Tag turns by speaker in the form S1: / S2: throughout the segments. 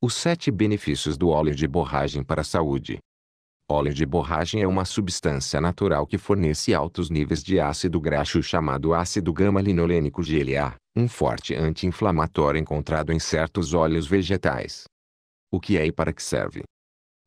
S1: Os sete benefícios do óleo de borragem para a saúde. Óleo de borragem é uma substância natural que fornece altos níveis de ácido graxo chamado ácido gama-linolênico GLA, um forte anti-inflamatório encontrado em certos óleos vegetais. O que é e para que serve?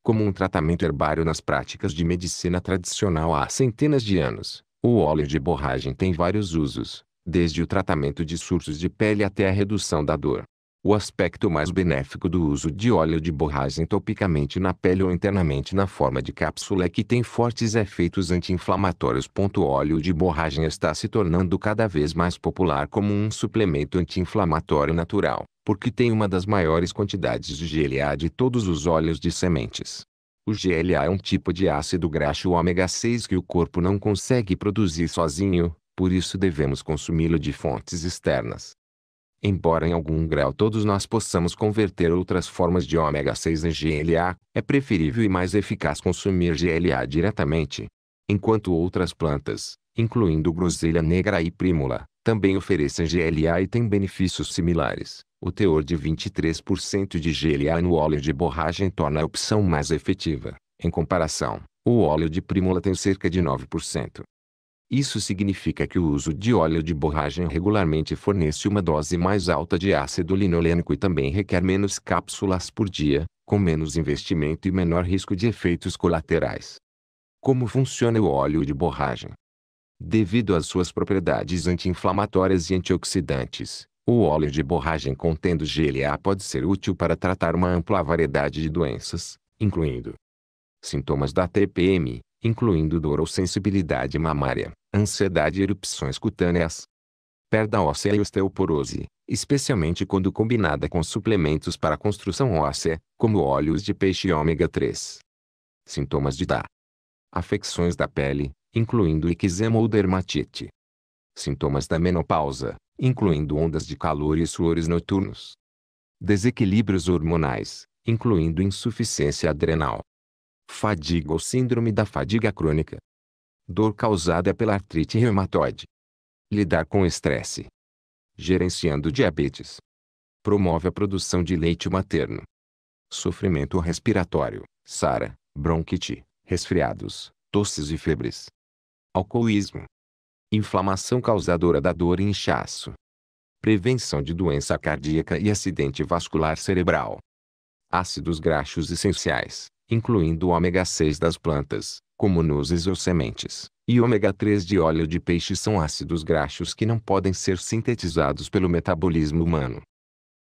S1: Como um tratamento herbário nas práticas de medicina tradicional há centenas de anos, o óleo de borragem tem vários usos, desde o tratamento de surtos de pele até a redução da dor. O aspecto mais benéfico do uso de óleo de borragem topicamente na pele ou internamente na forma de cápsula é que tem fortes efeitos anti-inflamatórios. O óleo de borragem está se tornando cada vez mais popular como um suplemento anti-inflamatório natural, porque tem uma das maiores quantidades de GLA de todos os óleos de sementes. O GLA é um tipo de ácido graxo ômega 6 que o corpo não consegue produzir sozinho, por isso devemos consumi-lo de fontes externas. Embora em algum grau todos nós possamos converter outras formas de ômega 6 em GLA, é preferível e mais eficaz consumir GLA diretamente. Enquanto outras plantas, incluindo groselha negra e prímula, também oferecem GLA e têm benefícios similares, o teor de 23% de GLA no óleo de borragem torna a opção mais efetiva. Em comparação, o óleo de prímula tem cerca de 9%. Isso significa que o uso de óleo de borragem regularmente fornece uma dose mais alta de ácido linolênico e também requer menos cápsulas por dia, com menos investimento e menor risco de efeitos colaterais. Como funciona o óleo de borragem? Devido às suas propriedades anti-inflamatórias e antioxidantes, o óleo de borragem contendo GLA pode ser útil para tratar uma ampla variedade de doenças, incluindo sintomas da TPM, incluindo dor ou sensibilidade mamária, ansiedade e erupções cutâneas. Perda óssea e osteoporose, especialmente quando combinada com suplementos para construção óssea, como óleos de peixe e ômega 3. Sintomas de DA. Afecções da pele, incluindo eczema ou dermatite. Sintomas da menopausa, incluindo ondas de calor e suores noturnos. Desequilíbrios hormonais, incluindo insuficiência adrenal. Fadiga ou síndrome da fadiga crônica. Dor causada pela artrite reumatoide. Lidar com estresse. Gerenciando diabetes. Promove a produção de leite materno. Sofrimento respiratório, SARA, bronquite, resfriados, tosses e febres. Alcoolismo. Inflamação causadora da dor e inchaço. Prevenção de doença cardíaca e acidente vascular cerebral. Ácidos graxos essenciais, incluindo o ômega 6 das plantas, como nozes ou sementes, e ômega 3 de óleo de peixe são ácidos graxos que não podem ser sintetizados pelo metabolismo humano.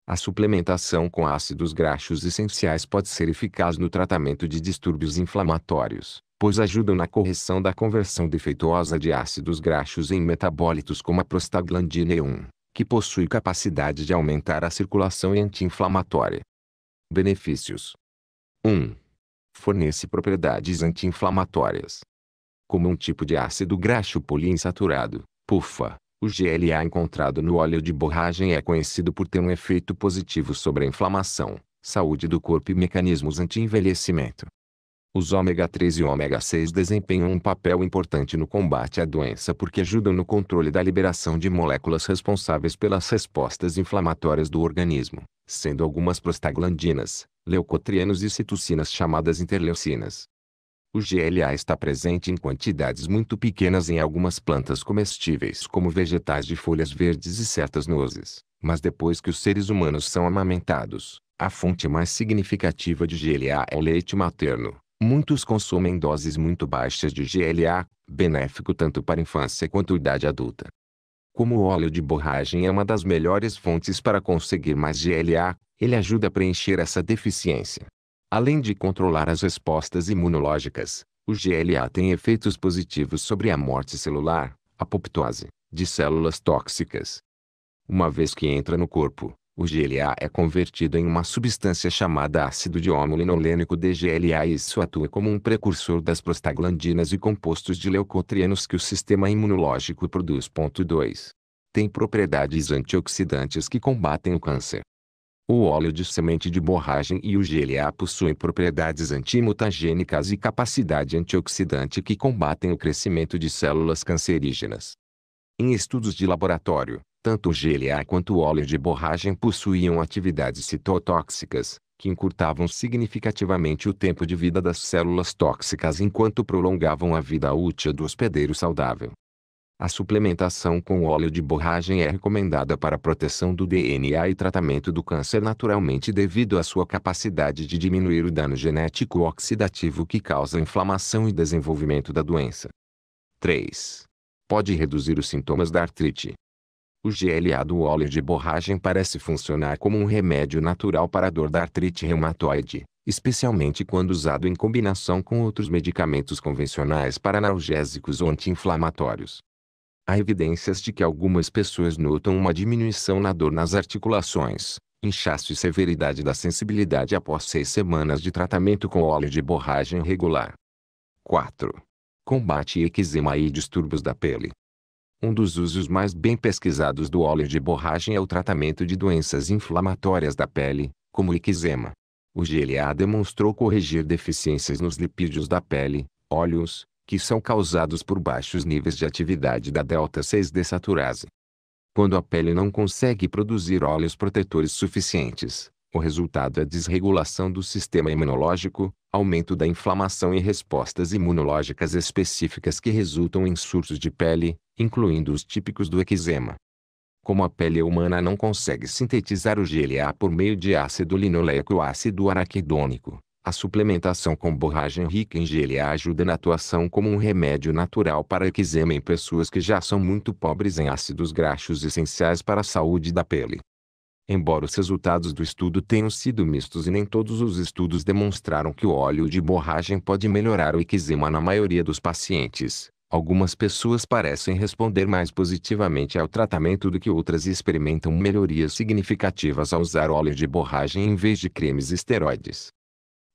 S1: A suplementação com ácidos graxos essenciais pode ser eficaz no tratamento de distúrbios inflamatórios, pois ajudam na correção da conversão defeituosa de ácidos graxos em metabólitos como a prostaglandina 1, que possui capacidade de aumentar a circulação e anti-inflamatória. Benefícios 1 fornece propriedades anti-inflamatórias. Como um tipo de ácido graxo poliinsaturado, PUFA, o GLA encontrado no óleo de borragem é conhecido por ter um efeito positivo sobre a inflamação, saúde do corpo e mecanismos anti-envelhecimento. Os ômega 3 e ômega 6 desempenham um papel importante no combate à doença porque ajudam no controle da liberação de moléculas responsáveis pelas respostas inflamatórias do organismo, sendo algumas prostaglandinas, leucotrienos e citocinas chamadas interleucinas. O GLA está presente em quantidades muito pequenas em algumas plantas comestíveis como vegetais de folhas verdes e certas nozes, mas depois que os seres humanos são amamentados, a fonte mais significativa de GLA é o leite materno, Muitos consomem doses muito baixas de GLA, benéfico tanto para a infância quanto a idade adulta. Como o óleo de borragem é uma das melhores fontes para conseguir mais GLA, ele ajuda a preencher essa deficiência. Além de controlar as respostas imunológicas, o GLA tem efeitos positivos sobre a morte celular, apoptose, de células tóxicas. Uma vez que entra no corpo, o GLA é convertido em uma substância chamada ácido diomolinolênico DGLA e isso atua como um precursor das prostaglandinas e compostos de leucotrienos que o sistema imunológico produz. 2. Tem propriedades antioxidantes que combatem o câncer. O óleo de semente de borragem e o GLA possuem propriedades antimutagênicas e capacidade antioxidante que combatem o crescimento de células cancerígenas. Em estudos de laboratório, tanto o GLA quanto o óleo de borragem possuíam atividades citotóxicas, que encurtavam significativamente o tempo de vida das células tóxicas enquanto prolongavam a vida útil do hospedeiro saudável. A suplementação com óleo de borragem é recomendada para proteção do DNA e tratamento do câncer naturalmente devido à sua capacidade de diminuir o dano genético oxidativo que causa inflamação e desenvolvimento da doença. 3. Pode reduzir os sintomas da artrite. O GLA do óleo de borragem parece funcionar como um remédio natural para a dor da artrite reumatoide, especialmente quando usado em combinação com outros medicamentos convencionais para analgésicos ou anti-inflamatórios. Há evidências de que algumas pessoas notam uma diminuição na dor nas articulações, inchaço e severidade da sensibilidade após seis semanas de tratamento com óleo de borragem regular. 4. Combate eczema e distúrbios da pele. Um dos usos mais bem pesquisados do óleo de borragem é o tratamento de doenças inflamatórias da pele, como eczema. O GLA demonstrou corrigir deficiências nos lipídios da pele, óleos, que são causados por baixos níveis de atividade da delta-6 desaturase. Quando a pele não consegue produzir óleos protetores suficientes, o resultado é desregulação do sistema imunológico, aumento da inflamação e respostas imunológicas específicas que resultam em surtos de pele, incluindo os típicos do eczema. Como a pele humana não consegue sintetizar o GLA por meio de ácido linoleico ou ácido araquidônico, a suplementação com borragem rica em GLA ajuda na atuação como um remédio natural para eczema em pessoas que já são muito pobres em ácidos graxos essenciais para a saúde da pele. Embora os resultados do estudo tenham sido mistos e nem todos os estudos demonstraram que o óleo de borragem pode melhorar o eczema na maioria dos pacientes, algumas pessoas parecem responder mais positivamente ao tratamento do que outras e experimentam melhorias significativas ao usar óleo de borragem em vez de cremes esteroides.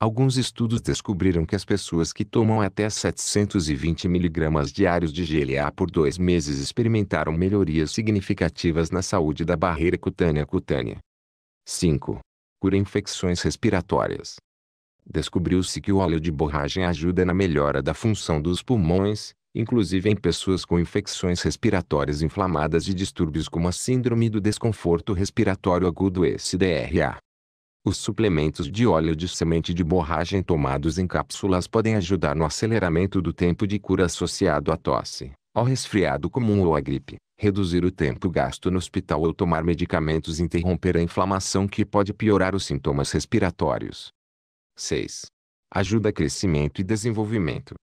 S1: Alguns estudos descobriram que as pessoas que tomam até 720 mg diários de GLA por dois meses experimentaram melhorias significativas na saúde da barreira cutânea cutânea. 5. Cura infecções respiratórias. Descobriu-se que o óleo de borragem ajuda na melhora da função dos pulmões, inclusive em pessoas com infecções respiratórias inflamadas e distúrbios como a Síndrome do Desconforto Respiratório Agudo SDRA. Os suplementos de óleo de semente de borragem tomados em cápsulas podem ajudar no aceleramento do tempo de cura associado à tosse, ao resfriado comum ou à gripe, reduzir o tempo gasto no hospital ou tomar medicamentos interromper a inflamação que pode piorar os sintomas respiratórios. 6. Ajuda crescimento e desenvolvimento.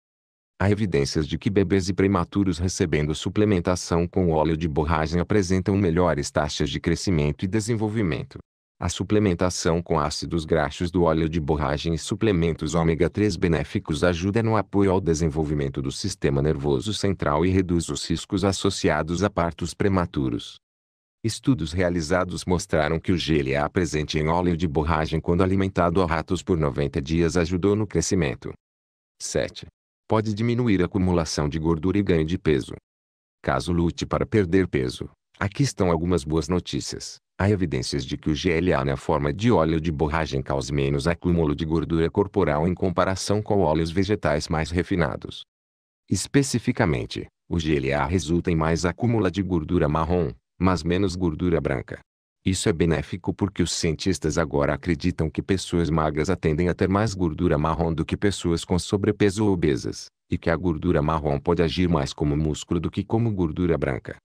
S1: Há evidências de que bebês e prematuros recebendo suplementação com óleo de borragem apresentam melhores taxas de crescimento e desenvolvimento, a suplementação com ácidos graxos do óleo de borragem e suplementos ômega 3 benéficos ajuda no apoio ao desenvolvimento do sistema nervoso central e reduz os riscos associados a partos prematuros. Estudos realizados mostraram que o GLA presente em óleo de borragem quando alimentado a ratos por 90 dias ajudou no crescimento. 7. Pode diminuir a acumulação de gordura e ganho de peso. Caso lute para perder peso, aqui estão algumas boas notícias. Há evidências de que o GLA na é forma de óleo de borragem causa menos acúmulo de gordura corporal em comparação com óleos vegetais mais refinados. Especificamente, o GLA resulta em mais acúmulo de gordura marrom, mas menos gordura branca. Isso é benéfico porque os cientistas agora acreditam que pessoas magras tendem a ter mais gordura marrom do que pessoas com sobrepeso ou obesas, e que a gordura marrom pode agir mais como músculo do que como gordura branca.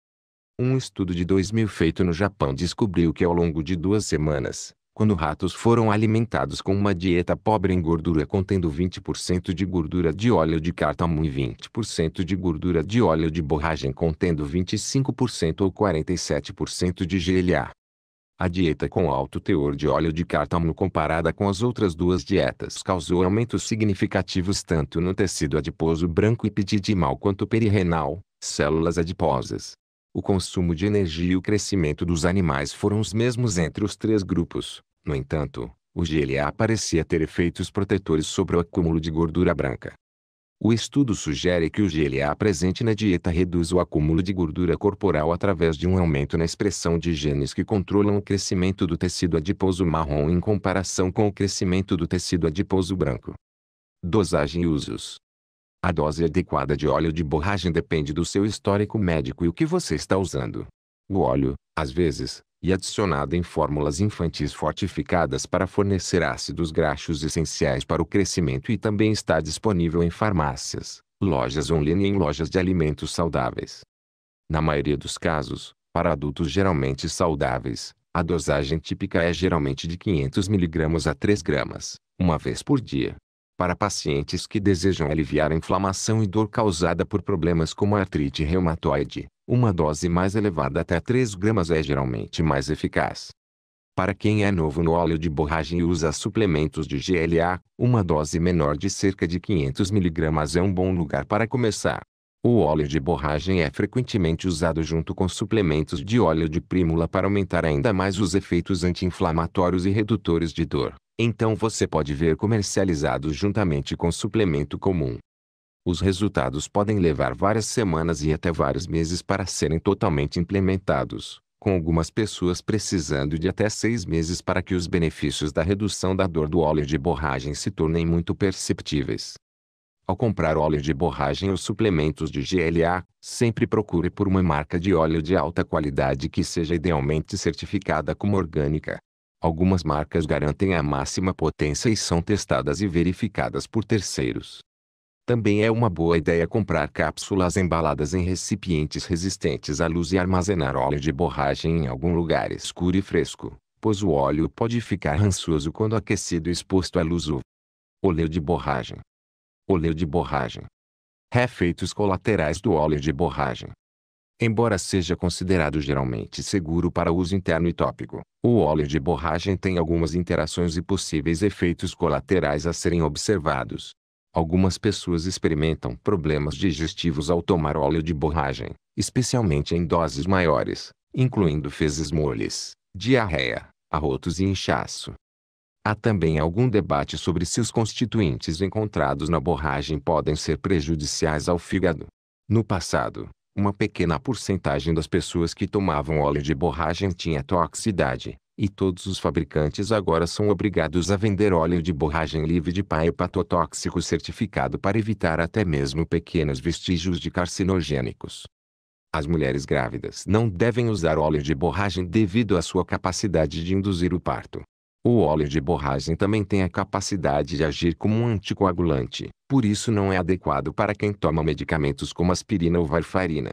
S1: Um estudo de 2000 feito no Japão descobriu que ao longo de duas semanas, quando ratos foram alimentados com uma dieta pobre em gordura contendo 20% de gordura de óleo de cártamo e 20% de gordura de óleo de borragem contendo 25% ou 47% de GLA. A dieta com alto teor de óleo de cártamo comparada com as outras duas dietas causou aumentos significativos tanto no tecido adiposo branco e epididimal quanto perirenal, células adiposas, o consumo de energia e o crescimento dos animais foram os mesmos entre os três grupos. No entanto, o GLA parecia ter efeitos protetores sobre o acúmulo de gordura branca. O estudo sugere que o GLA presente na dieta reduz o acúmulo de gordura corporal através de um aumento na expressão de genes que controlam o crescimento do tecido adiposo marrom em comparação com o crescimento do tecido adiposo branco. Dosagem e usos a dose adequada de óleo de borragem depende do seu histórico médico e o que você está usando. O óleo, às vezes, é adicionado em fórmulas infantis fortificadas para fornecer ácidos graxos essenciais para o crescimento e também está disponível em farmácias, lojas online e em lojas de alimentos saudáveis. Na maioria dos casos, para adultos geralmente saudáveis, a dosagem típica é geralmente de 500 mg a 3 gramas, uma vez por dia para pacientes que desejam aliviar a inflamação e dor causada por problemas como artrite reumatoide, uma dose mais elevada até 3 gramas é geralmente mais eficaz. Para quem é novo no óleo de borragem e usa suplementos de GLA, uma dose menor de cerca de 500 mg é um bom lugar para começar. O óleo de borragem é frequentemente usado junto com suplementos de óleo de prímula para aumentar ainda mais os efeitos anti-inflamatórios e redutores de dor então você pode ver comercializados juntamente com suplemento comum. Os resultados podem levar várias semanas e até vários meses para serem totalmente implementados, com algumas pessoas precisando de até seis meses para que os benefícios da redução da dor do óleo de borragem se tornem muito perceptíveis. Ao comprar óleo de borragem ou suplementos de GLA, sempre procure por uma marca de óleo de alta qualidade que seja idealmente certificada como orgânica. Algumas marcas garantem a máxima potência e são testadas e verificadas por terceiros. Também é uma boa ideia comprar cápsulas embaladas em recipientes resistentes à luz e armazenar óleo de borragem em algum lugar escuro e fresco, pois o óleo pode ficar rançoso quando aquecido e exposto à luz UV. Óleo de borragem. Óleo de borragem. Refeitos colaterais do óleo de borragem. Embora seja considerado geralmente seguro para uso interno e tópico, o óleo de borragem tem algumas interações e possíveis efeitos colaterais a serem observados. Algumas pessoas experimentam problemas digestivos ao tomar óleo de borragem, especialmente em doses maiores, incluindo fezes moles, diarreia, arrotos e inchaço. Há também algum debate sobre se os constituintes encontrados na borragem podem ser prejudiciais ao fígado. No passado, uma pequena porcentagem das pessoas que tomavam óleo de borragem tinha toxicidade, e todos os fabricantes agora são obrigados a vender óleo de borragem livre de pai patotóxico certificado para evitar até mesmo pequenos vestígios de carcinogênicos. As mulheres grávidas não devem usar óleo de borragem devido à sua capacidade de induzir o parto. O óleo de borragem também tem a capacidade de agir como um anticoagulante, por isso não é adequado para quem toma medicamentos como aspirina ou varfarina.